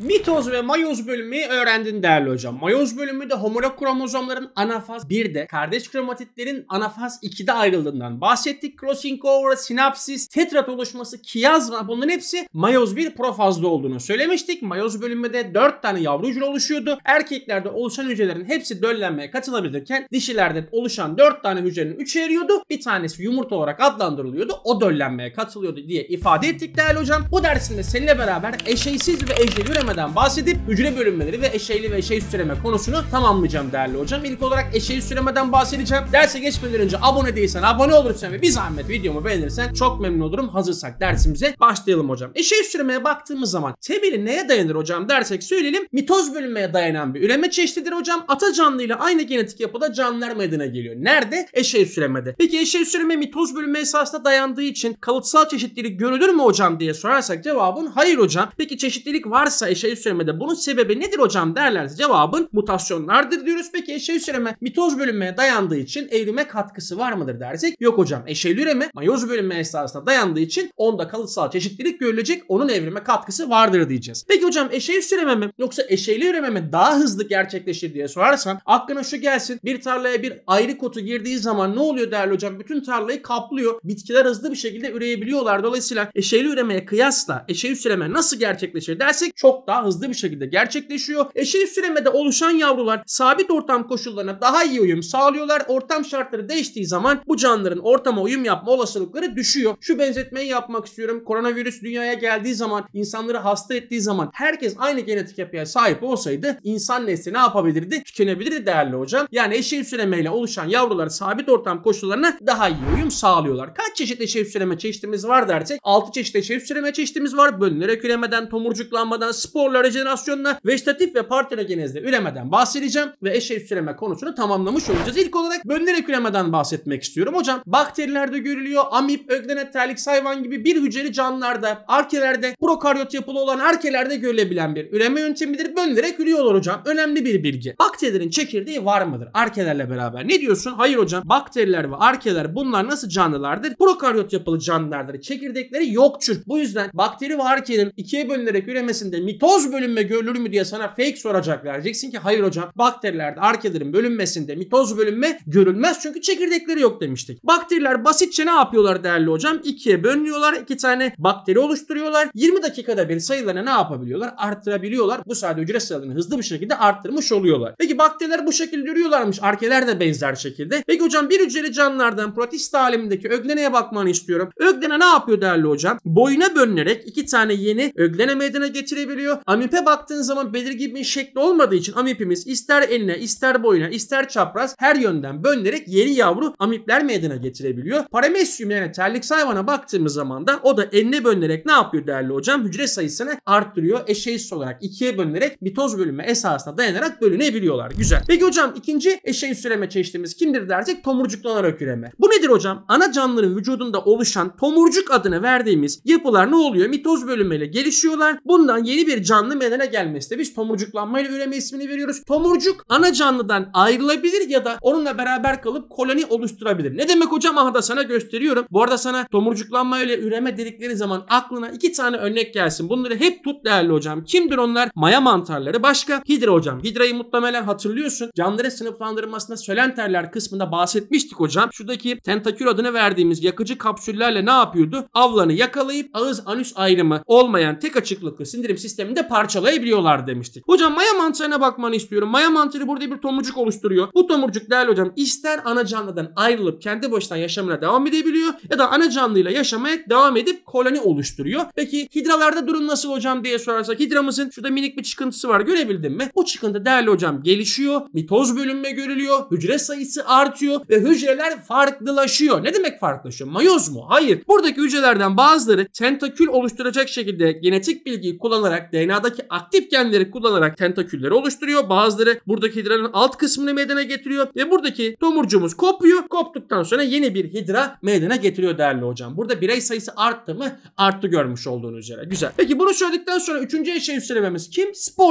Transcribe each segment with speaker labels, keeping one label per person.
Speaker 1: Mitoz ve mayoz bölümü öğrendin değerli hocam. Mayoz bölümü de homolog kromozomların anafaz 1'de, kardeş kromatitlerin anafaz 2'de ayrıldığından bahsettik. Crossing over, sinapsis, tetrat oluşması, kiyazma bunların hepsi mayoz 1 profazda olduğunu söylemiştik. Mayoz bölümü de 4 tane yavru hücre oluşuyordu. Erkeklerde oluşan hücrelerin hepsi döllenmeye katılabilirken dişilerde oluşan 4 tane hücrenin 3'ü eriyordu. Bir tanesi yumurta olarak adlandırılıyordu. O döllenmeye katılıyordu diye ifade ettik değerli hocam. Bu dersinde seninle beraber eşeysiz ve ejeli üreme geçmeden bahsedip hücre bölünmeleri ve eşeğli ve eşeği süreme konusunu tamamlayacağım değerli hocam. İlk olarak eşeği süremeden bahsedeceğim. Derse geçmeden önce abone değilsen abone olursan ve bir zahmet videomu beğenirsen çok memnun olurum. Hazırsak dersimize başlayalım hocam. Eşeği süremeye baktığımız zaman temeli neye dayanır hocam dersek söyleyelim. Mitoz bölünmeye dayanan bir üreme çeşididir hocam. Ata canlıyla aynı genetik yapıda canlılar meydana geliyor. Nerede? Eşeği süremede. Peki eşeği süreme mitoz bölünme esasına dayandığı için kalıtsal çeşitlilik görülür mü hocam diye sorarsak cevabın hayır hocam. Peki çeşitlilik varsa eşeği eşey hüsremede bunun sebebi nedir hocam derlerse cevabın mutasyonlardır diyoruz. Peki eşey hüsreme mitoz bölünmeye dayandığı için evrime katkısı var mıdır dersek yok hocam. Eşey üreme mayoz bölünme esnasında dayandığı için onda kalıtsal çeşitlilik görülecek onun evrime katkısı vardır diyeceğiz. Peki hocam eşey hüsreme mi yoksa eşeyli üreme mi daha hızlı gerçekleşir diye sorarsan aklına şu gelsin bir tarlaya bir ayrı kotu girdiği zaman ne oluyor değerli hocam? Bütün tarlayı kaplıyor. Bitkiler hızlı bir şekilde üreyebiliyorlar. Dolayısıyla eşeyli üremeye kıyasla eşeyli üreme nasıl gerçekleşir dersek çok daha hızlı bir şekilde gerçekleşiyor. Eşerif süremede oluşan yavrular sabit ortam koşullarına daha iyi uyum sağlıyorlar. Ortam şartları değiştiği zaman bu canlıların ortama uyum yapma olasılıkları düşüyor. Şu benzetmeyi yapmak istiyorum. Koronavirüs dünyaya geldiği zaman, insanları hasta ettiği zaman herkes aynı genetik yapıya sahip olsaydı insan nesli ne yapabilirdi? Tükenebilirdi değerli hocam. Yani eşeğin süremeyle oluşan yavrular sabit ortam koşullarına daha iyi uyum sağlıyorlar. Kaç kaç çeşit eşeği süreme çeşitimiz var dersek 6 çeşit eşeği süreme çeşitimiz var. Bölünerek üremeden, tomurcuklanmadan, sporla, rejenerasyonla, vejetatif ve partenogenezle üremeden bahsedeceğim ve eşeği süreme konusunu tamamlamış olacağız. İlk olarak bölünerek üremeden bahsetmek istiyorum. Hocam bakterilerde görülüyor. Amip, öglenet, terlik, hayvan gibi bir hücreli canlılarda, arkelerde, prokaryot yapılı olan arkelerde görülebilen bir üreme yöntemidir. Bölünerek ürüyorlar hocam. Önemli bir bilgi. Bakterilerin çekirdeği var mıdır? Arkelerle beraber. Ne diyorsun? Hayır hocam. Bakteriler ve arkeler bunlar nasıl canlılardır? Pro prokaryot yapılı canlılarda çekirdekleri yoktur. Bu yüzden bakteri varkenin ikiye bölünerek üremesinde mitoz bölünme görülür mü diye sana fake soracaklar. Diyeceksin ki hayır hocam bakterilerde arkelerin bölünmesinde mitoz bölünme görülmez çünkü çekirdekleri yok demiştik. Bakteriler basitçe ne yapıyorlar değerli hocam? İkiye bölünüyorlar. iki tane bakteri oluşturuyorlar. 20 dakikada bir sayılarını ne yapabiliyorlar? Arttırabiliyorlar. Bu sayede hücre sayılarını hızlı bir şekilde arttırmış oluyorlar. Peki bakteriler bu şekilde yürüyorlarmış. Arkeler de benzer şekilde. Peki hocam bir hücreli canlılardan protist alemindeki ögnene bakmanı istiyorum. Öglene ne yapıyor değerli hocam? Boyuna bölünerek iki tane yeni öglene meydana getirebiliyor. Amipe baktığın zaman belirgin bir şekli olmadığı için amipimiz ister eline, ister boyuna, ister çapraz her yönden bölünerek yeni yavru amipler meydana getirebiliyor. Paramesyum yani terlik hayvana baktığımız zaman da o da eline bölünerek ne yapıyor değerli hocam? Hücre sayısını arttırıyor. Eşeğsiz olarak ikiye bölünerek mitoz bölünme esasına dayanarak bölünebiliyorlar. Güzel. Peki hocam ikinci eşeğsiz üreme çeşitimiz kimdir dersek tomurcuklanarak üreme. Bu nedir hocam? Ana canlıların vücudunda oluşan tomurcuk adını verdiğimiz yapılar ne oluyor? Mitoz bölünmeyle gelişiyorlar. Bundan yeni bir canlı meydana gelmesi de biz tomurcuklanmayla üreme ismini veriyoruz. Tomurcuk ana canlıdan ayrılabilir ya da onunla beraber kalıp koloni oluşturabilir. Ne demek hocam? Aha da sana gösteriyorum. Bu arada sana tomurcuklanma ile üreme dedikleri zaman aklına iki tane örnek gelsin. Bunları hep tut değerli hocam. Kimdir onlar? Maya mantarları. Başka? Hidra hocam. Hidrayı muhtemelen hatırlıyorsun. Canlıların sınıflandırılmasında sölenterler kısmında bahsetmiştik hocam. Şuradaki tentakül adını verdiğimiz yakıcı kapsüllerle ne yapıyordu? Avlanı yakalayıp ağız anüs ayrımı olmayan tek açıklıklı sindirim sistemini de parçalayabiliyorlar demiştik. Hocam maya mantarına bakmanı istiyorum. Maya mantarı burada bir tomurcuk oluşturuyor. Bu tomurcuk değerli hocam ister ana canlıdan ayrılıp kendi başına yaşamına devam edebiliyor ya da ana canlıyla yaşamaya devam edip koloni oluşturuyor. Peki hidralarda durum nasıl hocam diye sorarsak hidramızın şurada minik bir çıkıntısı var görebildin mi? O çıkıntı değerli hocam gelişiyor. Mitoz bölünme görülüyor. Hücre sayısı artıyor ve hücreler farklılaşıyor. Ne demek farklılaşıyor? oluşu mayoz mu? Hayır. Buradaki hücrelerden bazıları tentakül oluşturacak şekilde genetik bilgiyi kullanarak DNA'daki aktif genleri kullanarak tentakülleri oluşturuyor. Bazıları buradaki hidranın alt kısmını meydana getiriyor ve buradaki tomurcumuz kopuyor. Koptuktan sonra yeni bir hidra meydana getiriyor değerli hocam. Burada birey sayısı arttı mı? Arttı görmüş olduğunuz üzere. Güzel. Peki bunu söyledikten sonra üçüncü eşeği üstelememiz kim? Spor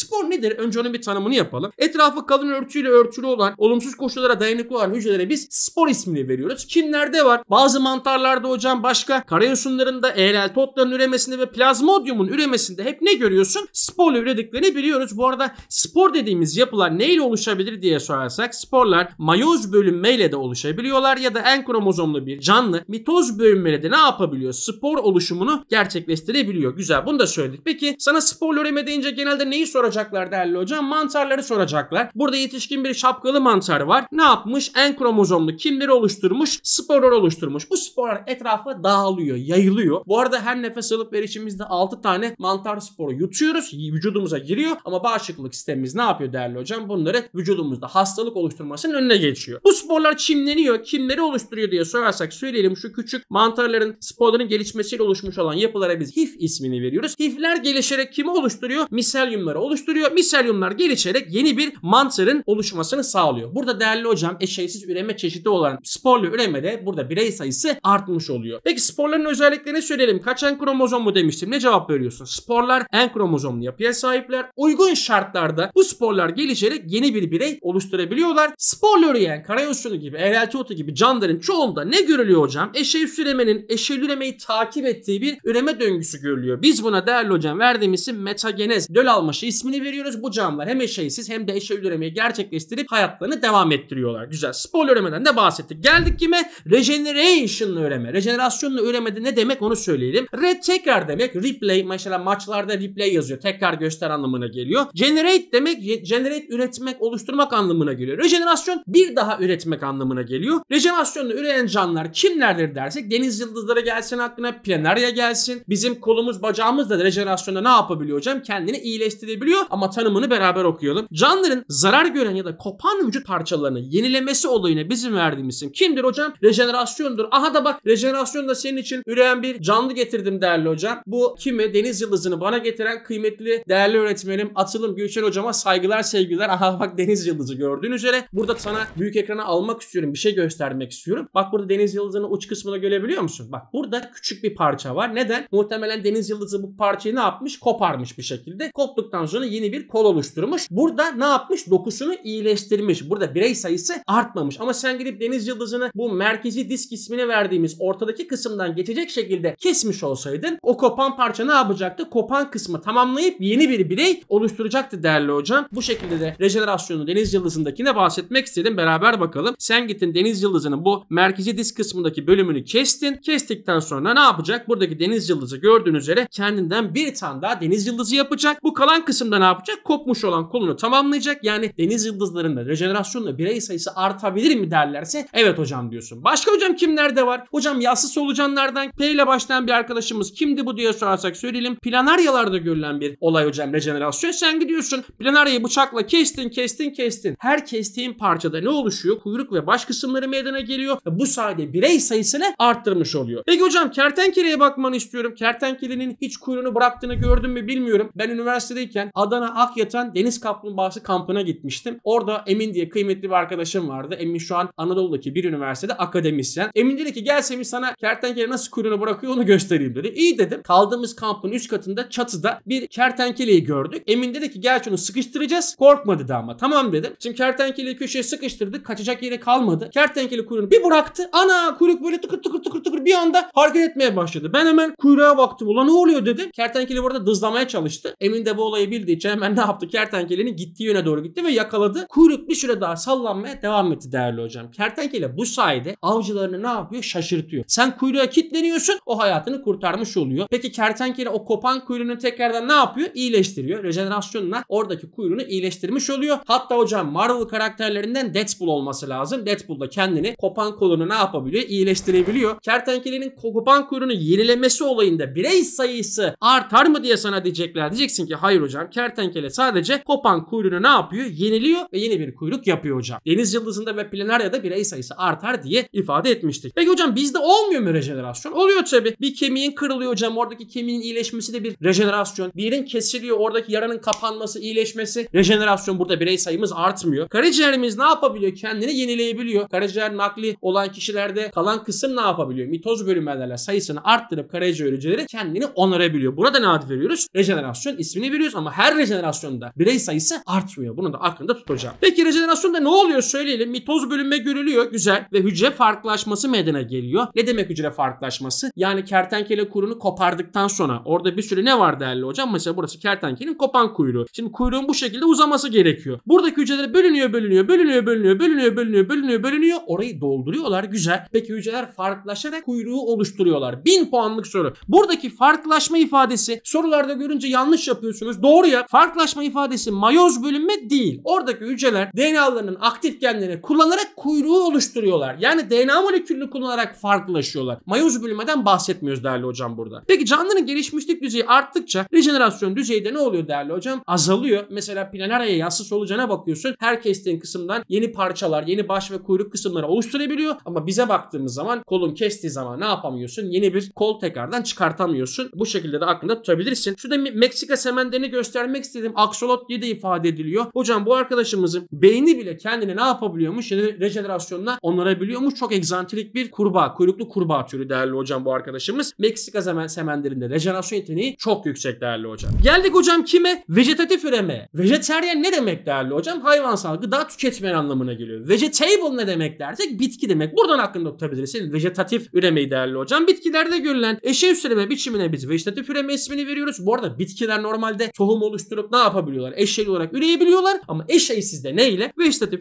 Speaker 1: Spor nedir? Önce onun bir tanımını yapalım. Etrafı kalın örtüyle örtülü olan, olumsuz koşullara dayanıklı olan hücrelere biz spor ismini veriyoruz. Kimlerde var? Bazı mantarlarda hocam başka karayosumlarında eğrel totların üremesinde ve plazmodyumun üremesinde hep ne görüyorsun? Spor ürediklerini biliyoruz. Bu arada spor dediğimiz yapılar neyle oluşabilir diye sorarsak sporlar mayoz bölünmeyle de oluşabiliyorlar ya da en kromozomlu bir canlı mitoz bölünmeyle de ne yapabiliyor? Spor oluşumunu gerçekleştirebiliyor. Güzel bunu da söyledik. Peki sana spor üreme deyince genelde neyi soracaklar değerli hocam? Mantarları soracaklar. Burada yetişkin bir şapkalı mantar var. Ne yapmış? En kromozomlu kimleri oluşturmuş? Sporları oluşturmuş oluşturmuş. Bu sporlar etrafa dağılıyor, yayılıyor. Bu arada her nefes alıp verişimizde 6 tane mantar sporu yutuyoruz. Vücudumuza giriyor ama bağışıklık sistemimiz ne yapıyor değerli hocam? Bunları vücudumuzda hastalık oluşturmasının önüne geçiyor. Bu sporlar çimleniyor. Kimleri oluşturuyor diye sorarsak söyleyelim şu küçük mantarların sporların gelişmesiyle oluşmuş olan yapılara biz HIF ismini veriyoruz. HIF'ler gelişerek kimi oluşturuyor? Miselyumları oluşturuyor. Miselyumlar gelişerek yeni bir mantarın oluşmasını sağlıyor. Burada değerli hocam eşeysiz üreme çeşidi olan sporlu üremede burada birey birey sayısı artmış oluyor. Peki sporların özelliklerini söyleyelim. Kaç en kromozom mu demiştim? Ne cevap veriyorsun? Sporlar en kromozomlu yapıya sahipler. Uygun şartlarda bu sporlar gelişerek yeni bir birey oluşturabiliyorlar. Spor löreyen, karayosunu gibi, eğrelti otu gibi canlıların çoğunda ne görülüyor hocam? Eşeğüs üremenin eşeğül üremeyi takip ettiği bir üreme döngüsü görülüyor. Biz buna değerli hocam verdiğimiz isim metagenez. Döl almaşı ismini veriyoruz. Bu canlılar hem eşeğsiz hem de eşeğül üremeyi gerçekleştirip hayatlarını devam ettiriyorlar. Güzel. Spor üremeden de bahsettik. Geldik kime? Rejenere Regeneration'la üreme. Regeneration'la üreme de ne demek onu söyleyelim. Red tekrar demek. Replay mesela maçlarda replay yazıyor. Tekrar göster anlamına geliyor. Generate demek generate üretmek, oluşturmak anlamına geliyor. Regenerasyon bir daha üretmek anlamına geliyor. Regenerasyonla üreyen canlılar kimlerdir dersek deniz yıldızları gelsin aklına, planarya gelsin. Bizim kolumuz, bacağımız da regenerasyonda ne yapabiliyor hocam? Kendini iyileştirebiliyor ama tanımını beraber okuyalım. Canlıların zarar gören ya da kopan vücut parçalarını yenilemesi olayına bizim verdiğimiz isim kimdir hocam? Regenerasyon rejenerasyondur. Aha da bak rejenerasyon da senin için üreyen bir canlı getirdim değerli hocam. Bu kimi? Deniz Yıldızı'nı bana getiren kıymetli değerli öğretmenim Atılım Gülşen hocama saygılar sevgiler. Aha bak Deniz Yıldızı gördüğün üzere. Burada sana büyük ekrana almak istiyorum. Bir şey göstermek istiyorum. Bak burada Deniz Yıldızı'nın uç kısmını görebiliyor musun? Bak burada küçük bir parça var. Neden? Muhtemelen Deniz Yıldızı bu parçayı ne yapmış? Koparmış bir şekilde. Koptuktan sonra yeni bir kol oluşturmuş. Burada ne yapmış? Dokusunu iyileştirmiş. Burada birey sayısı artmamış. Ama sen gidip Deniz Yıldızı'nı bu merkezi disk disk ismini verdiğimiz ortadaki kısımdan geçecek şekilde kesmiş olsaydın o kopan parça ne yapacaktı? Kopan kısmı tamamlayıp yeni bir birey oluşturacaktı değerli hocam. Bu şekilde de rejenerasyonu deniz yıldızındakine bahsetmek istedim. Beraber bakalım. Sen gittin deniz yıldızının bu merkezi disk kısmındaki bölümünü kestin. Kestikten sonra ne yapacak? Buradaki deniz yıldızı gördüğünüz üzere kendinden bir tane daha deniz yıldızı yapacak. Bu kalan kısımda ne yapacak? Kopmuş olan kolunu tamamlayacak. Yani deniz yıldızlarında rejenerasyonla birey sayısı artabilir mi derlerse evet hocam diyorsun. Başka hocam kimlerde var? Hocam yassı solucanlardan P ile başlayan bir arkadaşımız kimdi bu diye sorarsak söyleyelim. Planaryalarda görülen bir olay hocam rejenerasyon. Sen gidiyorsun planaryayı bıçakla kestin kestin kestin. Her kestiğin parçada ne oluşuyor? Kuyruk ve baş kısımları meydana geliyor. Ve bu sayede birey sayısını arttırmış oluyor. Peki hocam kertenkeleye bakmanı istiyorum. Kertenkelenin hiç kuyruğunu bıraktığını gördüm mü bilmiyorum. Ben üniversitedeyken Adana Akyatan Deniz Kaplumbağası kampına gitmiştim. Orada Emin diye kıymetli bir arkadaşım vardı. Emin şu an Anadolu'daki bir üniversitede akademisyen yüzden Emin dedi ki gel Semih sana kertenkele nasıl kuyruğunu bırakıyor onu göstereyim dedi. İyi dedim. Kaldığımız kampın üst katında çatıda bir kertenkeleyi gördük. Emin dedi ki gel şunu sıkıştıracağız. Korkma dedi ama. Tamam dedim. Şimdi kertenkeleyi köşeye sıkıştırdık. Kaçacak yere kalmadı. Kertenkele kuyruğunu bir bıraktı. Ana kuyruk böyle tıkır tıkır tıkır tıkır bir anda hareket etmeye başladı. Ben hemen kuyruğa baktım. Ulan ne oluyor dedim. Kertenkele burada dızlamaya çalıştı. Emin de bu olayı bildiği için hemen ne yaptı? Kertenkelenin gittiği yöne doğru gitti ve yakaladı. Kuyruk bir süre daha sallanmaya devam etti değerli hocam. Kertenkele bu sayede avcılarının ne yapıyor? Şaşırtıyor. Sen kuyruğa kitleniyorsun o hayatını kurtarmış oluyor. Peki kertenkele o kopan kuyruğunu tekrardan ne yapıyor? İyileştiriyor. Rejenerasyonla oradaki kuyruğunu iyileştirmiş oluyor. Hatta hocam Marvel karakterlerinden Deadpool olması lazım. Deadpool da kendini kopan kolunu ne yapabiliyor? İyileştirebiliyor. Kertenkelenin kopan kuyruğunu yenilemesi olayında birey sayısı artar mı diye sana diyecekler. Diyeceksin ki hayır hocam kertenkele sadece kopan kuyruğunu ne yapıyor? Yeniliyor ve yeni bir kuyruk yapıyor hocam. Deniz yıldızında ve planerde de birey sayısı artar diye ifade etmiyor bahsetmiştik. Peki hocam bizde olmuyor mu rejenerasyon? Oluyor tabii. Bir kemiğin kırılıyor hocam. Oradaki kemiğin iyileşmesi de bir rejenerasyon. Bir yerin kesiliyor. Oradaki yaranın kapanması, iyileşmesi rejenerasyon. Burada birey sayımız artmıyor. Karaciğerimiz ne yapabiliyor? Kendini yenileyebiliyor. Karaciğer nakli olan kişilerde kalan kısım ne yapabiliyor? Mitoz bölünmelerle sayısını arttırıp karaciğer hücreleri kendini onarabiliyor. Burada ne ad veriyoruz? Rejenerasyon ismini veriyoruz ama her rejenerasyonda birey sayısı artmıyor. Bunu da aklında tutacağım. Peki rejenerasyonda ne oluyor söyleyelim. Mitoz bölünme görülüyor. Güzel. Ve hücre farklılaşması farklılaşması meydana geliyor. Ne demek hücre farklılaşması? Yani kertenkele kuyruğunu kopardıktan sonra orada bir sürü ne var değerli hocam? Mesela burası kertenkelin kopan kuyruğu. Şimdi kuyruğun bu şekilde uzaması gerekiyor. Buradaki hücreler bölünüyor, bölünüyor, bölünüyor, bölünüyor, bölünüyor, bölünüyor, bölünüyor, bölünüyor. Orayı dolduruyorlar. Güzel. Peki hücreler farklılaşarak kuyruğu oluşturuyorlar. Bin puanlık soru. Buradaki farklılaşma ifadesi sorularda görünce yanlış yapıyorsunuz. Doğru ya. Farklılaşma ifadesi mayoz bölünme değil. Oradaki hücreler DNA'larının aktif genlerini kullanarak kuyruğu oluşturuyorlar. Yani DNA molekülü türlü kullanarak farklılaşıyorlar. Mayoz bölünmeden bahsetmiyoruz değerli hocam burada. Peki canlının gelişmişlik düzeyi arttıkça rejenerasyon düzeyi de ne oluyor değerli hocam? Azalıyor. Mesela planarya yassı solucana bakıyorsun. Her kestiğin kısımdan yeni parçalar, yeni baş ve kuyruk kısımları oluşturabiliyor. Ama bize baktığımız zaman kolun kestiği zaman ne yapamıyorsun? Yeni bir kol tekrardan çıkartamıyorsun. Bu şekilde de aklında tutabilirsin. Şurada Meksika semenderini göstermek istedim. axolot diye de ifade ediliyor. Hocam bu arkadaşımızın beyni bile kendini ne yapabiliyormuş? Yani rejenerasyonla onarabiliyormuş. Çok egzantrik santilik bir kurbağa, kuyruklu kurbağa türü değerli hocam bu arkadaşımız. Meksika zemen semenlerinde rejenerasyon yeteneği çok yüksek değerli hocam. Geldik hocam kime? vegetatif üreme. Vejeteryen ne demek değerli hocam? Hayvansal gıda tüketmen anlamına geliyor. Vegetable ne demek dersek bitki demek. Buradan hakkında tutabilirsin. vegetatif üremeyi değerli hocam. Bitkilerde görülen eşeği üsteleme biçimine biz vegetatif üreme ismini veriyoruz. Bu arada bitkiler normalde tohum oluşturup ne yapabiliyorlar? Eşeği olarak üreyebiliyorlar ama eşeği sizde ne ile?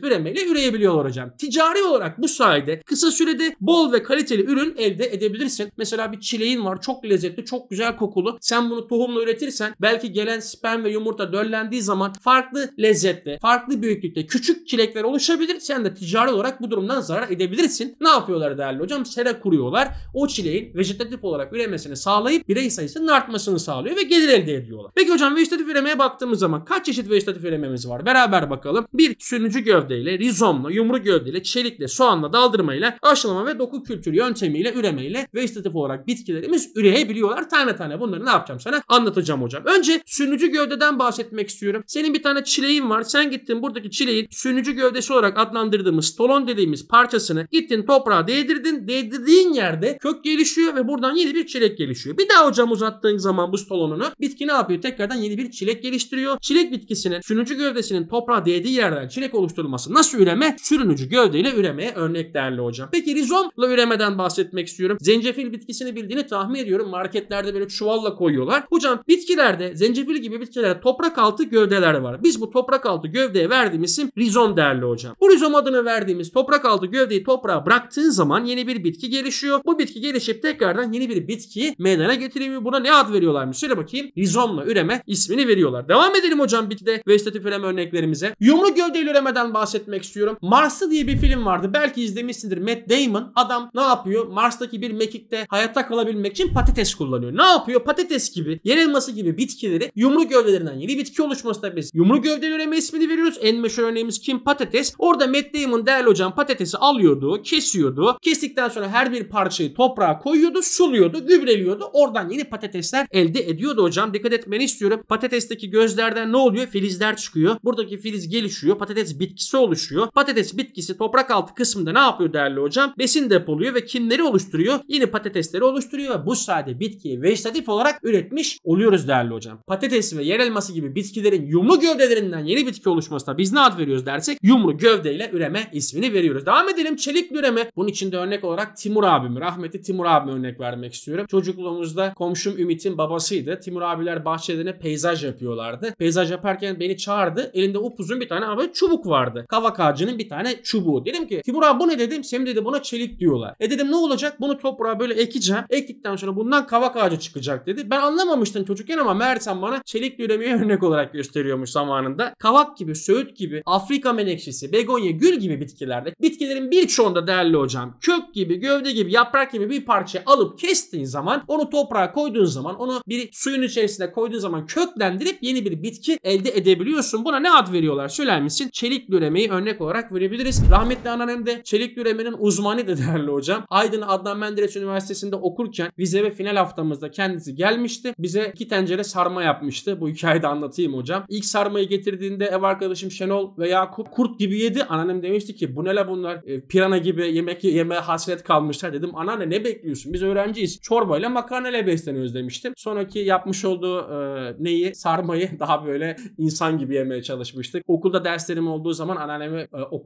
Speaker 1: üremeyle üreyebiliyorlar hocam. Ticari olarak bu sayede kısa sürede şekilde bol ve kaliteli ürün elde edebilirsin. Mesela bir çileğin var çok lezzetli, çok güzel kokulu. Sen bunu tohumla üretirsen belki gelen sperm ve yumurta döllendiği zaman farklı lezzette, farklı büyüklükte küçük çilekler oluşabilir. Sen de ticari olarak bu durumdan zarar edebilirsin. Ne yapıyorlar değerli hocam? Sera kuruyorlar. O çileğin vejetatif olarak üremesini sağlayıp birey sayısının artmasını sağlıyor ve gelir elde ediyorlar. Peki hocam vejetatif üremeye baktığımız zaman kaç çeşit vejetatif ürememiz var? Beraber bakalım. Bir sürücü gövdeyle, rizomla, yumru gövdeyle, çelikle, soğanla, daldırmayla aşılı aşılama ve doku kültürü yöntemiyle üremeyle vejetatif olarak bitkilerimiz üreyebiliyorlar. Tane tane bunları ne yapacağım sana anlatacağım hocam. Önce sünücü gövdeden bahsetmek istiyorum. Senin bir tane çileğin var. Sen gittin buradaki çileğin sünücü gövdesi olarak adlandırdığımız stolon dediğimiz parçasını gittin toprağa değdirdin. Değdirdiğin yerde kök gelişiyor ve buradan yeni bir çilek gelişiyor. Bir daha hocam uzattığın zaman bu stolonunu bitki ne yapıyor? Tekrardan yeni bir çilek geliştiriyor. Çilek bitkisinin sürünücü gövdesinin toprağa değdiği yerden çilek oluşturulması nasıl üreme? Sürünücü gövdeyle üremeye örnek değerli hocam. Peki rizomla üremeden bahsetmek istiyorum. Zencefil bitkisini bildiğini tahmin ediyorum. Marketlerde böyle çuvalla koyuyorlar. Hocam bitkilerde zencefil gibi bitkilerde toprak altı gövdeler var. Biz bu toprak altı gövdeye verdiğimiz isim rizom değerli hocam. Bu rizom adını verdiğimiz toprak altı gövdeyi toprağa bıraktığın zaman yeni bir bitki gelişiyor. Bu bitki gelişip tekrardan yeni bir bitkiyi meydana getiriyor. Buna ne ad veriyorlarmış? Söyle bakayım. Rizomla üreme ismini veriyorlar. Devam edelim hocam bitkide vegetatif üreme örneklerimize. Yumru gövdeli üremeden bahsetmek istiyorum. Marslı diye bir film vardı. Belki izlemişsindir. Matt Damon Damon adam ne yapıyor? Mars'taki bir mekikte hayatta kalabilmek için patates kullanıyor. Ne yapıyor? Patates gibi, yer elması gibi bitkileri yumru gövdelerinden yeni bitki oluşması da biz yumru gövdeli üreme ismini veriyoruz. En meşhur örneğimiz kim? Patates. Orada Matt Damon değerli hocam patatesi alıyordu, kesiyordu. Kestikten sonra her bir parçayı toprağa koyuyordu, suluyordu, gübreliyordu. Oradan yeni patatesler elde ediyordu hocam. Dikkat etmeni istiyorum. Patatesteki gözlerden ne oluyor? Filizler çıkıyor. Buradaki filiz gelişiyor. Patates bitkisi oluşuyor. Patates bitkisi toprak altı kısmında ne yapıyor değerli hocam? besin depoluyor ve kimleri oluşturuyor? Yine patatesleri oluşturuyor ve bu sayede bitkiyi vejetatif olarak üretmiş oluyoruz değerli hocam. Patates ve yer elması gibi bitkilerin yumru gövdelerinden yeni bitki oluşmasına biz ne ad veriyoruz dersek yumru gövdeyle üreme ismini veriyoruz. Devam edelim çelik üreme. Bunun için de örnek olarak Timur abimi, rahmetli Timur abimi örnek vermek istiyorum. Çocukluğumuzda komşum Ümit'in babasıydı. Timur abiler bahçelerine peyzaj yapıyorlardı. Peyzaj yaparken beni çağırdı. Elinde upuzun bir tane abi çubuk vardı. Kavak ağacının bir tane çubuğu. Dedim ki Timur abi bu ne dedim. Senin dedi buna çelik diyorlar. E dedim ne olacak? Bunu toprağa böyle ekeceğim. Ektikten sonra bundan kavak ağacı çıkacak dedi. Ben anlamamıştım çocukken ama Mertem bana çelik düremeyi örnek olarak gösteriyormuş zamanında. Kavak gibi, söğüt gibi, Afrika menekşesi, begonya, gül gibi bitkilerde bitkilerin birçoğunda değerli hocam kök gibi, gövde gibi, yaprak gibi bir parça alıp kestiğin zaman onu toprağa koyduğun zaman onu bir suyun içerisine koyduğun zaman köklendirip yeni bir bitki elde edebiliyorsun. Buna ne ad veriyorlar söyler misin? Çelik düremeyi örnek olarak verebiliriz. Rahmetli anneannem de çelik düremenin uzmanı Hani de değerli hocam. Aydın Adnan Menderes Üniversitesi'nde okurken vize ve final haftamızda kendisi gelmişti. Bize iki tencere sarma yapmıştı. Bu hikayeyi de anlatayım hocam. İlk sarmayı getirdiğinde ev arkadaşım Şenol ve Yakup kurt gibi yedi. Annem demişti ki bu ne bunlar? E, pirana gibi yemek yeme hasret kalmışlar. Dedim anneanne ne bekliyorsun? Biz öğrenciyiz. Çorbayla makarnayla besleniyoruz demiştim. Sonraki yapmış olduğu e, neyi? Sarmayı daha böyle insan gibi yemeye çalışmıştık. Okulda derslerim olduğu zaman anneannemi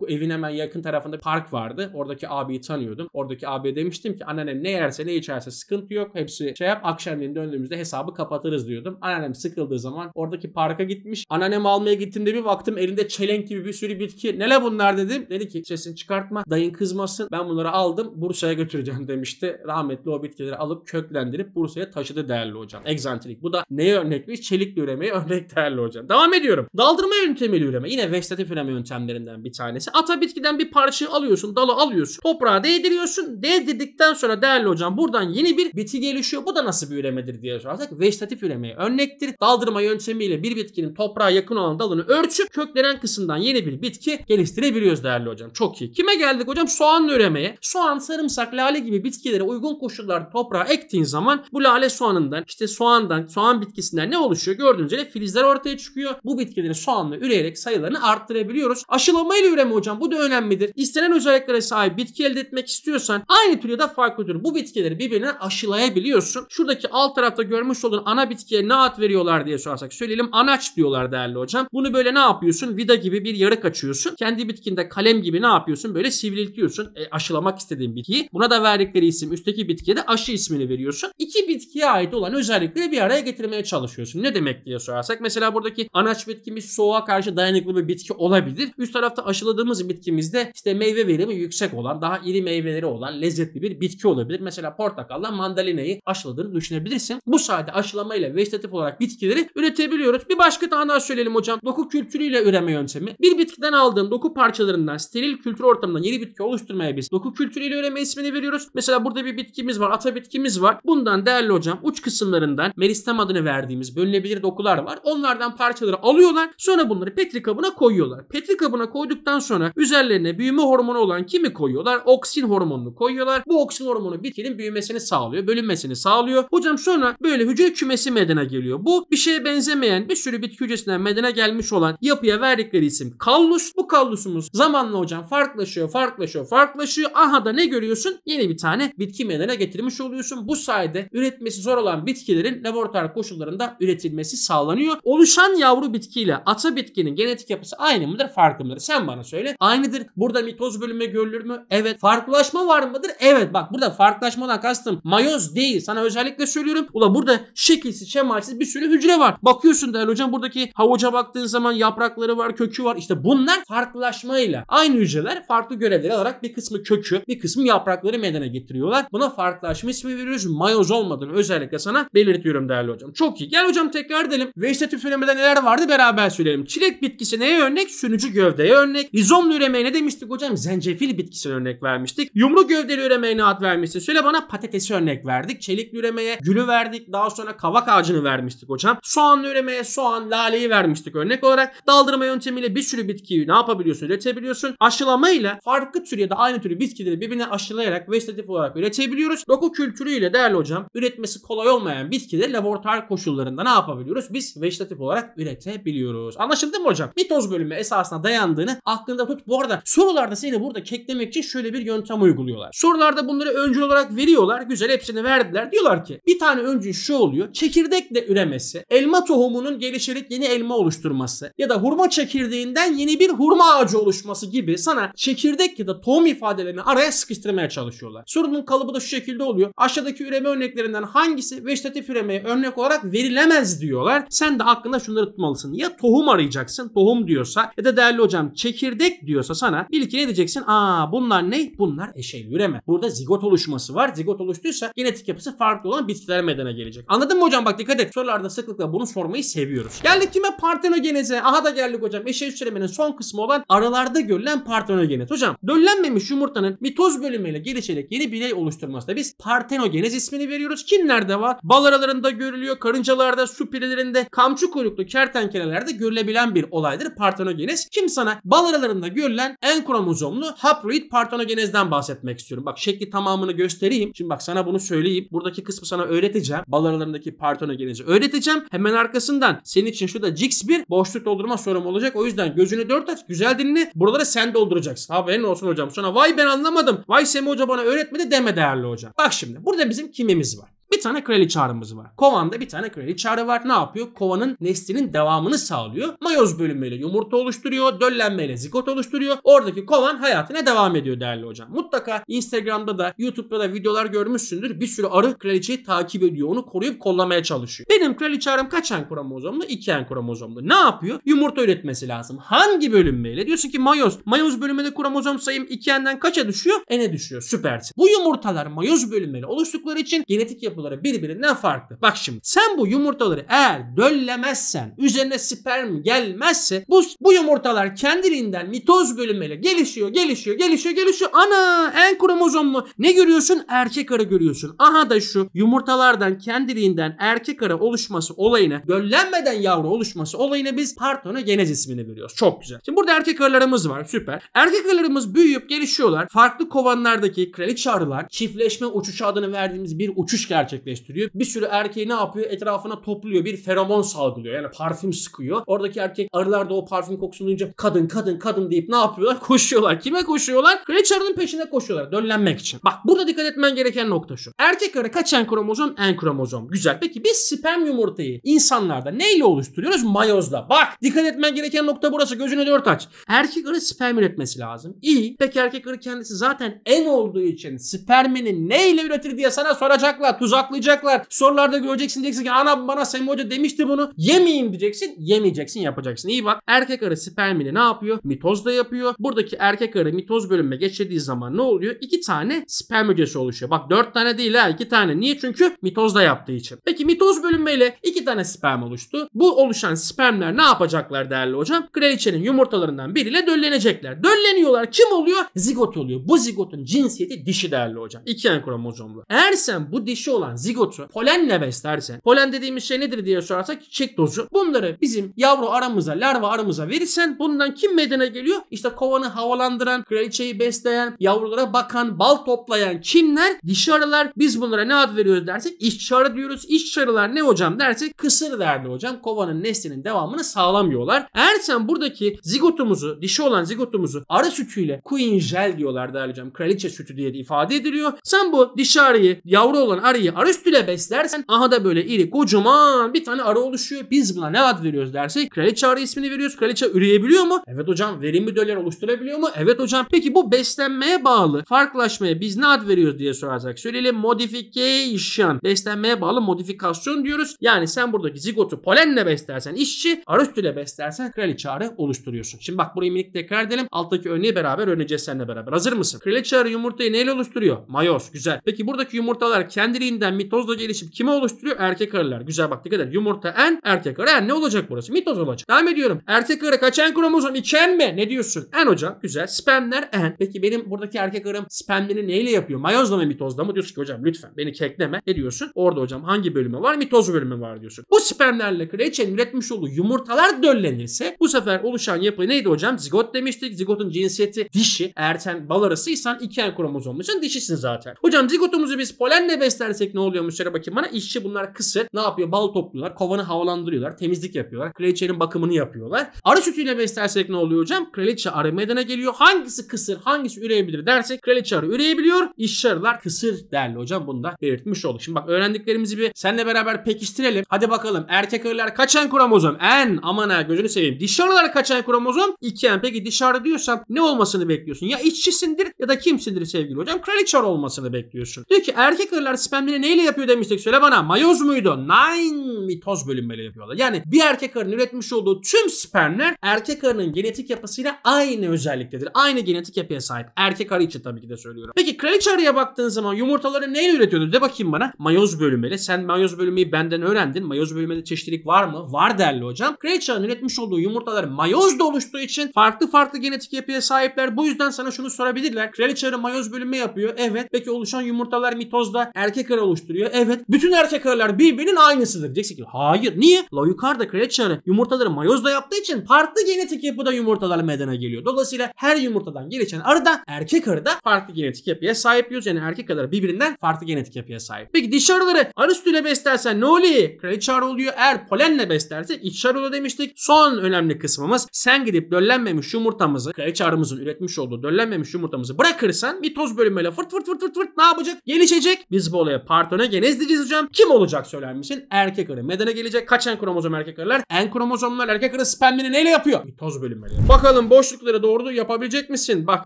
Speaker 1: e, evin hemen yakın tarafında park vardı. Oradaki abiyi tanıyordum. Oradaki abi demiştim ki anneannem ne yerse ne içerse sıkıntı yok. Hepsi şey yap akşamleyin döndüğümüzde hesabı kapatırız diyordum. Anneannem sıkıldığı zaman oradaki parka gitmiş. Anneannem almaya gittiğimde bir baktım elinde çelenk gibi bir sürü bitki. Nele bunlar dedim. Dedi ki sesini çıkartma. Dayın kızmasın. Ben bunları aldım. Bursa'ya götüreceğim demişti. Rahmetli o bitkileri alıp köklendirip Bursa'ya taşıdı değerli hocam. Egzantrik. Bu da neye örnekmiş? Çelik üremeyi örnek değerli hocam. Devam ediyorum. Daldırma yöntemiyle üreme. Yine vegetatif üreme yöntemlerinden bir tanesi. Ata bitkiden bir parçayı alıyorsun. Dalı alıyorsun. Toprak toprağa değdiriyorsun. Değdirdikten sonra değerli hocam buradan yeni bir bitki gelişiyor. Bu da nasıl bir üremedir diye sorarsak vejetatif üremeye örnektir. Daldırma yöntemiyle bir bitkinin toprağa yakın olan dalını örçüp köklenen kısımdan yeni bir bitki geliştirebiliyoruz değerli hocam. Çok iyi. Kime geldik hocam? Soğan üremeye. Soğan, sarımsak, lale gibi bitkilere uygun koşullarda toprağa ektiğin zaman bu lale soğanından işte soğandan, soğan bitkisinden ne oluşuyor? Gördüğünüz üzere filizler ortaya çıkıyor. Bu bitkileri soğanla üreyerek sayılarını arttırabiliyoruz. Aşılamayla üreme hocam bu da önemlidir. İstenen özelliklere sahip bitkiler elde etmek istiyorsan aynı türü ya farklı türü bu bitkileri birbirine aşılayabiliyorsun. Şuradaki alt tarafta görmüş olduğun ana bitkiye ne ad veriyorlar diye sorarsak söyleyelim anaç diyorlar değerli hocam. Bunu böyle ne yapıyorsun? Vida gibi bir yarık açıyorsun. Kendi bitkinde kalem gibi ne yapıyorsun? Böyle sivriltiyorsun e, aşılamak istediğin bitkiyi. Buna da verdikleri isim üstteki bitkiye de aşı ismini veriyorsun. İki bitkiye ait olan özellikleri bir araya getirmeye çalışıyorsun. Ne demek diye sorarsak mesela buradaki anaç bitkimiz soğuğa karşı dayanıklı bir bitki olabilir. Üst tarafta aşıladığımız bitkimizde işte meyve verimi yüksek olan daha iri meyveleri olan lezzetli bir bitki olabilir. Mesela portakalla mandalinayı aşıladığını düşünebilirsin. Bu sayede aşılamayla vegetatif olarak bitkileri üretebiliyoruz. Bir başka tane daha söyleyelim hocam. Doku kültürüyle üreme yöntemi. Bir bitkiden aldığım doku parçalarından steril kültür ortamından yeni bitki oluşturmaya biz doku kültürüyle üreme ismini veriyoruz. Mesela burada bir bitkimiz var, ata bitkimiz var. Bundan değerli hocam uç kısımlarından meristem adını verdiğimiz bölünebilir dokular var. Onlardan parçaları alıyorlar. Sonra bunları petri kabına koyuyorlar. Petri kabına koyduktan sonra üzerlerine büyüme hormonu olan kimi koyuyorlar? O Oksin hormonunu koyuyorlar. Bu oksin hormonu bitkinin büyümesini sağlıyor, bölünmesini sağlıyor. Hocam sonra böyle hücre kümesi medene geliyor. Bu bir şeye benzemeyen bir sürü bitki hücresinden medene gelmiş olan yapıya verdikleri isim kallus. Bu kallusumuz zamanla hocam farklılaşıyor, farklılaşıyor, farklılaşıyor. Aha da ne görüyorsun? Yeni bir tane bitki medene getirmiş oluyorsun. Bu sayede üretmesi zor olan bitkilerin laboratuvar koşullarında üretilmesi sağlanıyor. Oluşan yavru bitkiyle ata bitkinin genetik yapısı aynı mıdır, farklı mıdır? Sen bana söyle. Aynıdır. Burada mitoz bölünme görülür mü? Evet Farklılaşma var mıdır? Evet bak burada farklılaşmadan kastım mayoz değil. Sana özellikle söylüyorum. Ula burada şekilsiz, şemalsiz bir sürü hücre var. Bakıyorsun değerli hocam buradaki havuca baktığın zaman yaprakları var, kökü var. İşte bunlar farklılaşmayla. Aynı hücreler farklı görevleri alarak bir kısmı kökü, bir kısmı yaprakları meydana getiriyorlar. Buna farklılaşma ismi veriyoruz. Mayoz olmadığını özellikle sana belirtiyorum değerli hocam. Çok iyi. Gel hocam tekrar edelim. Ve işte tüflemede neler vardı beraber söyleyelim. Çilek bitkisi neye örnek? Sünücü gövdeye örnek. Rizomlu üremeye ne demiştik hocam? Zencefil bitkisine örnek ver vermiştik. Yumru gövdeli üremeye ne ad vermişsin? Şöyle bana patatesi örnek verdik. Çelikli üremeye gülü verdik. Daha sonra kavak ağacını vermiştik hocam. Soğanlı üremeye soğan, laleyi vermiştik örnek olarak. Daldırma yöntemiyle bir sürü bitkiyi ne yapabiliyorsun? Üretebiliyorsun. Aşılamayla farklı tür ya da aynı türü bitkileri birbirine aşılayarak vegetatif olarak üretebiliyoruz. Doku kültürüyle değerli hocam üretmesi kolay olmayan bitkileri laboratuvar koşullarında ne yapabiliyoruz? Biz vegetatif olarak üretebiliyoruz. Anlaşıldı mı hocam? Mitoz bölümü esasına dayandığını aklında tut. Bu arada sorularda seni burada keklemek için şöyle bir yöntem uyguluyorlar. Sorularda bunları öncül olarak veriyorlar. Güzel hepsini verdiler. Diyorlar ki bir tane öncül şu oluyor. Çekirdekle üremesi, elma tohumunun gelişerek yeni elma oluşturması ya da hurma çekirdeğinden yeni bir hurma ağacı oluşması gibi sana çekirdek ya da tohum ifadelerini araya sıkıştırmaya çalışıyorlar. Sorunun kalıbı da şu şekilde oluyor. Aşağıdaki üreme örneklerinden hangisi vejetatif üremeye örnek olarak verilemez diyorlar. Sen de aklında şunları tutmalısın. Ya tohum arayacaksın, tohum diyorsa ya da değerli hocam çekirdek diyorsa sana bil ki ne diyeceksin? Aa bunlar ne? bunlar eşeği yüremez. Burada zigot oluşması var. Zigot oluştuysa genetik yapısı farklı olan bitkiler meydana gelecek. Anladın mı hocam? Bak dikkat et. Sorularda sıklıkla bunu sormayı seviyoruz. Geldik kime? Partenogeneze. Aha da geldik hocam. Eşeği süremenin son kısmı olan aralarda görülen partenogenez. Hocam döllenmemiş yumurtanın mitoz bölümüyle gelişerek yeni birey oluşturmasına biz partenogenez ismini veriyoruz. Kimlerde var? Bal aralarında görülüyor. Karıncalarda, su pirelerinde, kamçı kuyruklu kertenkelelerde görülebilen bir olaydır partenogenez. Kim sana bal aralarında görülen en kromozomlu haploid partenogenez genezden bahsetmek istiyorum. Bak şekli tamamını göstereyim. Şimdi bak sana bunu söyleyeyim. Buradaki kısmı sana öğreteceğim. Bal aralarındaki partenogenezi öğreteceğim. Hemen arkasından senin için şurada GIX bir boşluk doldurma sorum olacak. O yüzden gözünü dört aç. Güzel dinle. Buraları sen dolduracaksın. Haberin olsun hocam. Sonra vay ben anlamadım. Vay Semi Hoca bana öğretmedi deme değerli hocam. Bak şimdi burada bizim kimimiz var. Bir tane kraliçe var. Kovan'da bir tane kraliçe var. Ne yapıyor? Kovanın neslinin devamını sağlıyor. Mayoz bölünmeyle yumurta oluşturuyor. Döllenmeyle zigot oluşturuyor. Oradaki kovan hayatına devam ediyor değerli hocam. Mutlaka Instagram'da da YouTube'da da videolar görmüşsündür. Bir sürü arı kraliçeyi takip ediyor. Onu koruyup kollamaya çalışıyor. Benim kraliçe kaç en kromozomlu? 2 en kromozomlu. Ne yapıyor? Yumurta üretmesi lazım. Hangi bölünmeyle? Diyorsun ki mayoz. Mayoz bölümünde kromozom sayım 2 n'den kaça düşüyor? Ene düşüyor. Süpersin. Bu yumurtalar mayoz bölünmeli oluştukları için genetik yapı yumurtaları birbirinden farklı. Bak şimdi sen bu yumurtaları eğer döllemezsen üzerine sperm gelmezse bu, bu yumurtalar kendiliğinden mitoz bölünmeyle gelişiyor gelişiyor gelişiyor gelişiyor. Ana en kromozomlu ne görüyorsun? Erkek arı görüyorsun. Aha da şu yumurtalardan kendiliğinden erkek arı oluşması olayına döllenmeden yavru oluşması olayına biz partenogenez ismini veriyoruz. Çok güzel. Şimdi burada erkek arılarımız var süper. Erkek arılarımız büyüyüp gelişiyorlar. Farklı kovanlardaki kraliçe arılar çiftleşme uçuşu adını verdiğimiz bir uçuş gerçekleşiyor gerçekleştiriyor. Bir sürü erkeği ne yapıyor? Etrafına topluyor. Bir feromon salgılıyor. Yani parfüm sıkıyor. Oradaki erkek arılar da o parfüm kokusunu duyunca kadın kadın kadın deyip ne yapıyorlar? Koşuyorlar. Kime koşuyorlar? Creature'ın peşine koşuyorlar. Dönlenmek için. Bak burada dikkat etmen gereken nokta şu. Erkek arı kaçan kromozom? En kromozom. Güzel. Peki biz sperm yumurtayı insanlarda neyle oluşturuyoruz? Mayozla. Bak dikkat etmen gereken nokta burası. Gözünü dört aç. Erkek arı sperm üretmesi lazım. İyi. Peki erkek arı kendisi zaten en olduğu için spermini neyle üretir diye sana soracaklar. Tuzak uzaklayacaklar. Sorularda göreceksin diyeceksin ki ana bana Semih Hoca demişti bunu. Yemeyeyim diyeceksin. Yemeyeceksin yapacaksın. İyi bak erkek arı spermini ne yapıyor? Mitozda yapıyor. Buradaki erkek arı mitoz bölünme geçirdiği zaman ne oluyor? İki tane sperm hücresi oluşuyor. Bak dört tane değil ha iki tane. Niye? Çünkü mitozda yaptığı için. Peki mitoz bölünmeyle iki tane sperm oluştu. Bu oluşan spermler ne yapacaklar değerli hocam? Kraliçenin yumurtalarından biriyle döllenecekler. Dölleniyorlar. Kim oluyor? Zigot oluyor. Bu zigotun cinsiyeti dişi değerli hocam. İki yan kromozomlu. Eğer sen bu dişi olan olan zigotu polenle beslersen, polen dediğimiz şey nedir diye sorarsak çiçek dozu. Bunları bizim yavru aramıza, larva aramıza verirsen bundan kim meydana geliyor? İşte kovanı havalandıran, kraliçeyi besleyen, yavrulara bakan, bal toplayan kimler? Dişi arılar. Biz bunlara ne ad veriyoruz dersek işçi arı diyoruz. İşçi arılar ne hocam dersek kısır değerli hocam. Kovanın neslinin devamını sağlamıyorlar. Eğer sen buradaki zigotumuzu, dişi olan zigotumuzu arı sütüyle queen gel diyorlar değerli hocam. Kraliçe sütü diye de ifade ediliyor. Sen bu dişi arıyı, yavru olan arıyı yani arı üstüyle beslersen aha da böyle iri kocaman bir tane arı oluşuyor. Biz buna ne ad veriyoruz dersek kraliçe arı ismini veriyoruz. Kraliçe üreyebiliyor mu? Evet hocam. Verimli döller oluşturabiliyor mu? Evet hocam. Peki bu beslenmeye bağlı farklılaşmaya biz ne ad veriyoruz diye sorarsak söyleyelim. Modification. Beslenmeye bağlı modifikasyon diyoruz. Yani sen buradaki zigotu polenle beslersen işçi, arı üstüyle beslersen kraliçe arı oluşturuyorsun. Şimdi bak burayı minik tekrar edelim. Alttaki örneği beraber öğreneceğiz seninle beraber. Hazır mısın? Kraliçe arı yumurtayı neyle oluşturuyor? Mayoz. Güzel. Peki buradaki yumurtalar kendiliğinden Enzimden mitozla gelişip kime oluşturuyor? Erkek arılar. Güzel bak dikkat edin Yumurta en, erkek arı en. Ne olacak burası? Mitoz olacak. Devam ediyorum. Erkek arı kaçan kromozom? İçen mi? Ne diyorsun? En hocam. Güzel. Spermler en. Peki benim buradaki erkek arım spermini neyle yapıyor? Mayozla mı mitozla mı? Diyorsun ki hocam lütfen beni kekleme. Ne diyorsun? Orada hocam hangi bölümü var? Mitoz bölümü var diyorsun. Bu spermlerle kraliçenin üretmiş olduğu yumurtalar döllenirse bu sefer oluşan yapı neydi hocam? Zigot demiştik. Zigotun cinsiyeti dişi. Erten bal arasıysan iki en kromozomlusun dişisin zaten. Hocam zigotumuzu biz polenle beslersek ne oluyormuş söyle bakayım bana. İşçi bunlar kısır. Ne yapıyor? Bal topluyorlar. Kovanı havalandırıyorlar. Temizlik yapıyorlar. Kraliçenin bakımını yapıyorlar. Arı sütüyle beslersek ne oluyor hocam? Kraliçe arı meydana geliyor. Hangisi kısır? Hangisi üreyebilir dersek kraliçe arı üreyebiliyor. İşçi arılar kısır değerli hocam. Bunu da belirtmiş olduk. Şimdi bak öğrendiklerimizi bir seninle beraber pekiştirelim. Hadi bakalım. Erkek arılar kaçan kromozom? En aman ha gözünü seveyim. Dişi arılar kaçan kromozom? 2N. Peki dişi arı diyorsam ne olmasını bekliyorsun? Ya işçisindir ya da kimsindir sevgili hocam? Kraliçe arı olmasını bekliyorsun. Diyor ki erkek arılar spermleri neyle yapıyor demiştik söyle bana. Mayoz muydu? Nine mitoz bölünmeyle yapıyorlar. Yani bir erkek arının üretmiş olduğu tüm spermler erkek arının genetik yapısıyla aynı özelliktedir. Aynı genetik yapıya sahip. Erkek arı için tabii ki de söylüyorum. Peki kraliçe arıya baktığın zaman yumurtaları neyle üretiyordu? De bakayım bana. Mayoz bölünmeyle. Sen mayoz bölünmeyi benden öğrendin. Mayoz bölünmede çeşitlilik var mı? Var derli hocam. Kraliçe arının üretmiş olduğu yumurtalar mayoz oluştuğu için farklı farklı genetik yapıya sahipler. Bu yüzden sana şunu sorabilirler. Kraliçe arı mayoz bölünme yapıyor. Evet. Peki oluşan yumurtalar mitozda erkek arı oluşturuyor. Evet. Bütün erkek arılar birbirinin aynısıdır. Diyeceksin ki hayır. Niye? La yukarıda kraliçe arı yumurtaları mayozda yaptığı için farklı genetik yapıda yumurtalar meydana geliyor. Dolayısıyla her yumurtadan gelişen arı da erkek arı da farklı genetik yapıya sahip diyoruz. Yani erkek arı birbirinden farklı genetik yapıya sahip. Peki dişi arıları arı sütüyle beslersen ne oluyor? Kraliçe arı oluyor. Eğer polenle beslersek iç arı oluyor demiştik. Son önemli kısmımız sen gidip döllenmemiş yumurtamızı kraliçe arımızın üretmiş olduğu döllenmemiş yumurtamızı bırakırsan mitoz bölümüyle fırt fırt fırt fırt fırt ne yapacak? Gelişecek. Biz bu olaya par kartonogenez diyeceğiz hocam. Kim olacak söylenmişin? Erkek arı medene gelecek. kaç en kromozom erkek arılar? En kromozomlar erkek arı spermini neyle yapıyor? Mitoz bölünmeleri. Bakalım boşlukları doğru yapabilecek misin? Bak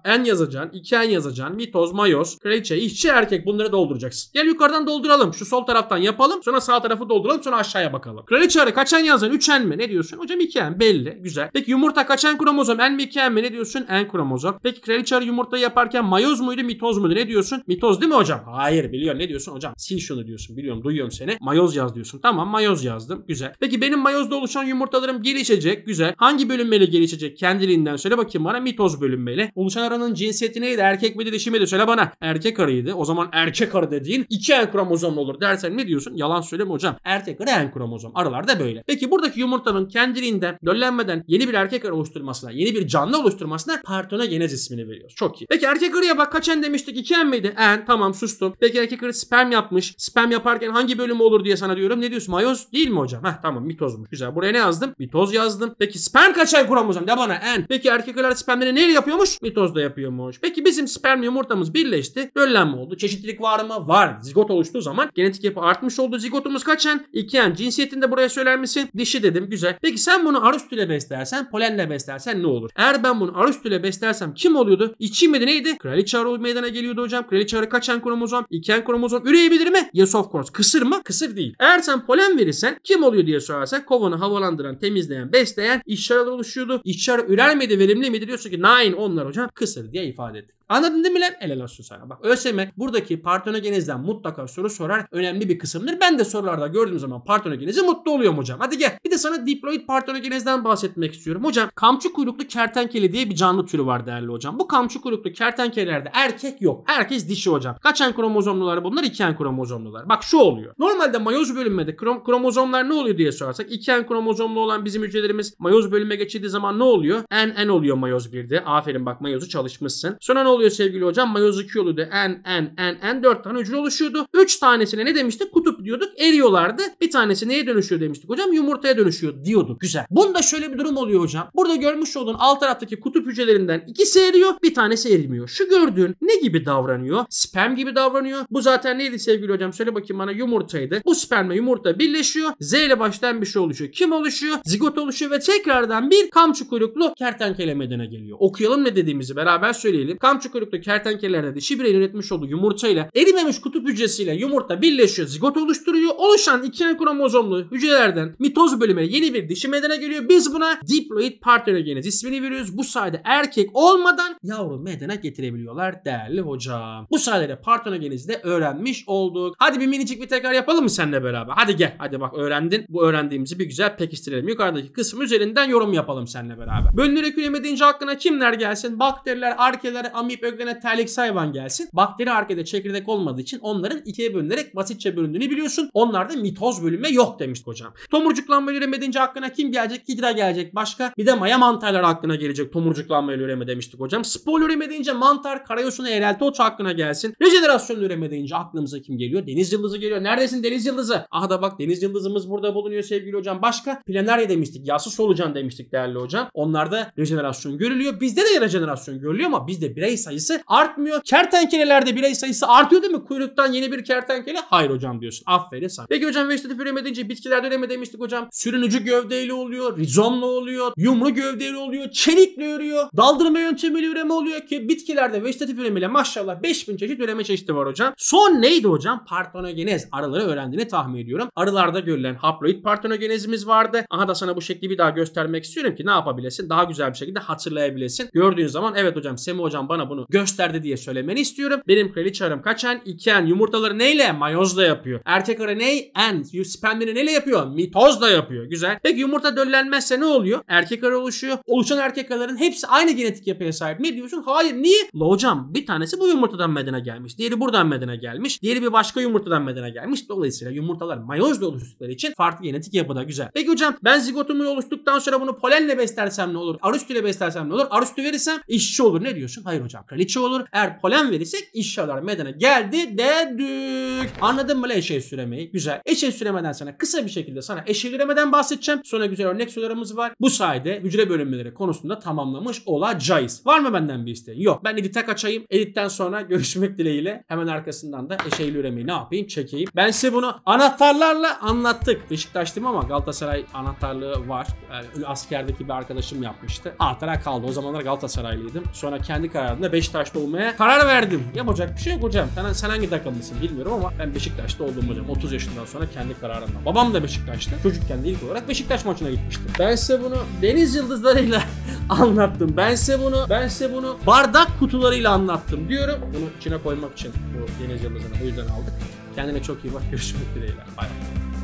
Speaker 1: en yazacaksın, iki en yazacaksın. Mitoz, mayoz, kraliçe, işçi, erkek bunları dolduracaksın. Gel yukarıdan dolduralım. Şu sol taraftan yapalım. Sonra sağ tarafı dolduralım. Sonra aşağıya bakalım. Kraliçe arı en yazın? Üç en mi? Ne diyorsun? Hocam iki en belli. Güzel. Peki yumurta kaç en kromozom? En mi iki en mi? Ne diyorsun? En kromozom. Peki kraliçe arı yumurtayı yaparken mayoz muydu? Mitoz muydu? Ne diyorsun? Mitoz değil mi hocam? Hayır biliyor. Ne diyorsun hocam? sil şunu diyorsun. Biliyorum duyuyorum seni. Mayoz yaz diyorsun. Tamam mayoz yazdım. Güzel. Peki benim mayozda oluşan yumurtalarım gelişecek. Güzel. Hangi bölünmeyle gelişecek? Kendiliğinden söyle bakayım bana. Mitoz bölünmeyle. Oluşan aranın cinsiyeti neydi? Erkek miydi dişi miydi? Söyle bana. Erkek arıydı. O zaman erkek arı dediğin iki en kromozomlu olur dersen ne diyorsun? Yalan söyleme hocam. Erkek arı en kromozom. Arılar da böyle. Peki buradaki yumurtanın kendiliğinden döllenmeden yeni bir erkek arı oluşturmasına, yeni bir canlı oluşturmasına partonogenez ismini veriyoruz. Çok iyi. Peki erkek arıya bak kaç en demiştik? 2 en miydi? En. Tamam sustum. Peki erkek arı sperm yaptı yapmış. Spam yaparken hangi bölüm olur diye sana diyorum. Ne diyorsun? Mayoz değil mi hocam? Heh tamam mitozmuş. Güzel. Buraya ne yazdım? Mitoz yazdım. Peki sperm kaç ay kromozom? De bana en. Peki erkekler spermleri neyle yapıyormuş? Mitozda yapıyormuş. Peki bizim sperm yumurtamız birleşti. Böllenme oldu. Çeşitlilik var mı? Var. Zigot oluştuğu zaman genetik yapı artmış oldu. Zigotumuz kaç en? İki en. Cinsiyetini de buraya söyler misin? Dişi dedim. Güzel. Peki sen bunu arüstüle beslersen, polenle beslersen ne olur? Eğer ben bunu arüstüle beslersem kim oluyordu? İçi miydi neydi? Kraliçe arı meydana geliyordu hocam. Kraliçe arı kaç en kromozom? İki en kromozom. Üreyi yapabilir mi? Yes of course. Kısır mı? Kısır değil. Eğer sen polen verirsen kim oluyor diye sorarsak kovanı havalandıran, temizleyen, besleyen işçiler oluşuyordu. İşçiler ürer miydi, verimli miydi diyorsun ki nine onlar hocam kısır diye ifade ettik. Anladın değil mi lan? Helal olsun sana. Bak ÖSYM buradaki partenogenezden mutlaka soru sorar. Önemli bir kısımdır. Ben de sorularda gördüğüm zaman partenogenezi mutlu oluyorum hocam. Hadi gel. Bir de sana diploid partenogenezden bahsetmek istiyorum. Hocam kamçı kuyruklu kertenkele diye bir canlı türü var değerli hocam. Bu kamçı kuyruklu kertenkelelerde erkek yok. Herkes dişi hocam. Kaçen kromozomlular bunlar? İken kromozomlular. Bak şu oluyor. Normalde mayoz bölünmede krom kromozomlar ne oluyor diye sorarsak iken kromozomlu olan bizim hücrelerimiz mayoz bölünme geçirdiği zaman ne oluyor? En en oluyor mayoz birde. Aferin bak mayozu çalışmışsın. Sonra ne oluyor? oluyor sevgili hocam? Mayoz 2 oluyordu. N, N, N, N 4 tane hücre oluşuyordu. 3 tanesine ne demiştik? Kutup diyorduk. Eriyorlardı. Bir tanesi neye dönüşüyor demiştik hocam? Yumurtaya dönüşüyor diyorduk. Güzel. Bunda şöyle bir durum oluyor hocam. Burada görmüş olduğun alt taraftaki kutup hücrelerinden ikisi eriyor. Bir tanesi erimiyor. Şu gördüğün ne gibi davranıyor? Sperm gibi davranıyor. Bu zaten neydi sevgili hocam? Söyle bakayım bana yumurtaydı. Bu ve yumurta birleşiyor. Z ile başlayan bir şey oluşuyor. Kim oluşuyor? Zigot oluşuyor ve tekrardan bir kamçı kuyruklu kertenkele meydana geliyor. Okuyalım ne dediğimizi beraber söyleyelim. Kamçı küçük ölüklü kertenkelelerde de şibire üretmiş olduğu yumurtayla erimemiş kutup hücresiyle yumurta birleşiyor zigot oluşturuyor. Oluşan iki kromozomlu hücrelerden mitoz bölüme yeni bir dişi medene geliyor. Biz buna diploid partenogenez ismini veriyoruz. Bu sayede erkek olmadan yavru medene getirebiliyorlar değerli hocam. Bu sayede partenogenezi de öğrenmiş olduk. Hadi bir minicik bir tekrar yapalım mı seninle beraber? Hadi gel. Hadi bak öğrendin. Bu öğrendiğimizi bir güzel pekiştirelim. Yukarıdaki kısmı üzerinden yorum yapalım seninle beraber. Bölünür eküleme deyince aklına kimler gelsin? Bakteriler, arkeler, amip Toplayıp öglenen terlik hayvan gelsin. Bakteri arkada çekirdek olmadığı için onların ikiye bölünerek basitçe bölündüğünü biliyorsun. Onlarda mitoz bölünme yok demiş hocam. Tomurcuklanma üremedince aklına kim gelecek? Hidra gelecek başka. Bir de maya mantarlar aklına gelecek Tomurcuklanma üreme demiştik hocam. Spor üremedince mantar, karayosuna erelti oç aklına gelsin. Rejenerasyon üremedince aklımıza kim geliyor? Deniz yıldızı geliyor. Neredesin deniz yıldızı? Ah da bak deniz yıldızımız burada bulunuyor sevgili hocam. Başka planarya demiştik. Yassı solucan demiştik değerli hocam. Onlarda rejenerasyon görülüyor. Bizde de rejenerasyon görülüyor ama bizde bireysel sayısı artmıyor. Kertenkelelerde birey sayısı artıyor değil mi? Kuyruktan yeni bir kertenkele. Hayır hocam diyorsun. Aferin sen. Peki hocam vegetatif üreme deyince bitkilerde üreme demiştik hocam. Sürünücü gövdeyle oluyor. Rizomla oluyor. Yumru gövdeyle oluyor. Çelikle örüyor Daldırma yöntemiyle üreme oluyor ki bitkilerde vegetatif üremeyle maşallah 5000 çeşit üreme çeşidi var hocam. Son neydi hocam? Partenogenez. Arıları öğrendiğini tahmin ediyorum. Arılarda görülen haploid partenogenezimiz vardı. Aha da sana bu şekli bir daha göstermek istiyorum ki ne yapabilesin? Daha güzel bir şekilde hatırlayabilesin. Gördüğün zaman evet hocam Semi hocam bana bunu olduğunu gösterdi diye söylemeni istiyorum. Benim kraliçe arım kaçan iken yumurtaları neyle? Mayozla yapıyor. Erkek arı ney? En. Spermini neyle yapıyor? Mitozla yapıyor. Güzel. Peki yumurta döllenmezse ne oluyor? Erkek arı oluşuyor. Oluşan erkek arıların hepsi aynı genetik yapıya sahip Ne diyorsun? Hayır. Niye? La hocam bir tanesi bu yumurtadan medene gelmiş. Diğeri buradan medene gelmiş. Diğeri bir başka yumurtadan medene gelmiş. Dolayısıyla yumurtalar mayozla oluştukları için farklı genetik yapıda. Güzel. Peki hocam ben zigotumu oluştuktan sonra bunu polenle beslersem ne olur? Arüstüyle beslersem ne olur? Arüstü verirsem işçi olur. Ne diyorsun? Hayır hocam arkadaşlar kraliçe olur. Eğer polen verirsek inşalar medene geldi dedik. Anladın mı lan eşeği süremeyi? Güzel. Eşeği süremeden sana kısa bir şekilde sana eşeğiremeden bahsedeceğim. Sonra güzel örnek sorularımız var. Bu sayede hücre bölünmeleri konusunda tamamlamış olacağız. Var mı benden bir isteğin? Yok. Ben edite kaçayım. Editten sonra görüşmek dileğiyle hemen arkasından da eşeğli üremeyi ne yapayım? Çekeyim. Ben size bunu anahtarlarla anlattık. Beşiktaş'tım ama Galatasaray anahtarlığı var. Yani askerdeki bir arkadaşım yapmıştı. Ahtara kaldı. O zamanlar Galatasaraylıydım. Sonra kendi kararında da Beşiktaş'ta olmaya karar verdim. Yapacak bir şey yok hocam. Sen, sen hangi takımlısın bilmiyorum ama ben Beşiktaş'ta oldum hocam. 30 yaşından sonra kendi kararımla. Babam da Beşiktaş'tı. Çocukken de ilk olarak Beşiktaş maçına gitmiştim. Ben size bunu deniz yıldızlarıyla anlattım. Ben size bunu ben size bunu bardak kutularıyla anlattım diyorum. Bunu içine koymak için bu deniz yıldızını o yüzden aldık. Kendine çok iyi bak. Görüşmek dileğiyle. Bay bay.